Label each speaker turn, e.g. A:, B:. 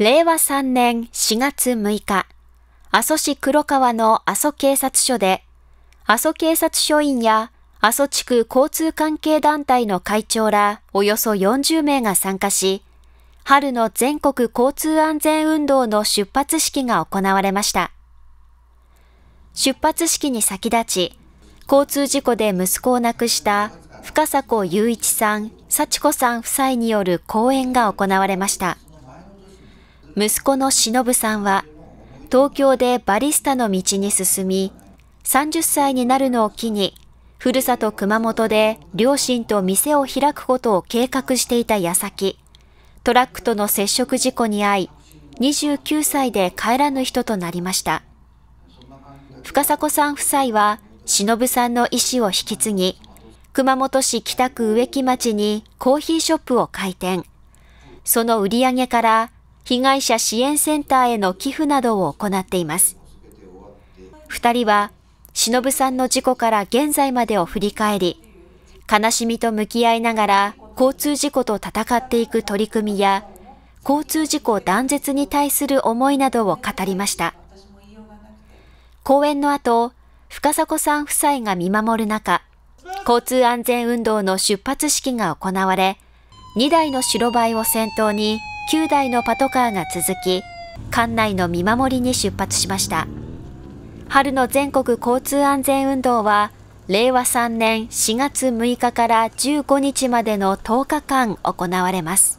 A: 令和3年4月6日、阿蘇市黒川の阿蘇警察署で、阿蘇警察署員や阿蘇地区交通関係団体の会長らおよそ40名が参加し、春の全国交通安全運動の出発式が行われました。出発式に先立ち、交通事故で息子を亡くした深迫雄一さん、幸子さん夫妻による講演が行われました。息子の忍さんは、東京でバリスタの道に進み、30歳になるのを機に、ふるさと熊本で両親と店を開くことを計画していた矢先、トラックとの接触事故に遭い、29歳で帰らぬ人となりました。深迫さん夫妻は、忍さんの意思を引き継ぎ、熊本市北区植木町にコーヒーショップを開店。その売り上げから被害者支援センターへの寄付などを行っています。二人は、忍さんの事故から現在までを振り返り、悲しみと向き合いながら交通事故と戦っていく取り組みや、交通事故断絶に対する思いなどを語りました。講演の後、深迫さん夫妻が見守る中、交通安全運動の出発式が行われ、2台の白バイを先頭に9台のパトカーが続き、館内の見守りに出発しました。春の全国交通安全運動は、令和3年4月6日から15日までの10日間行われます。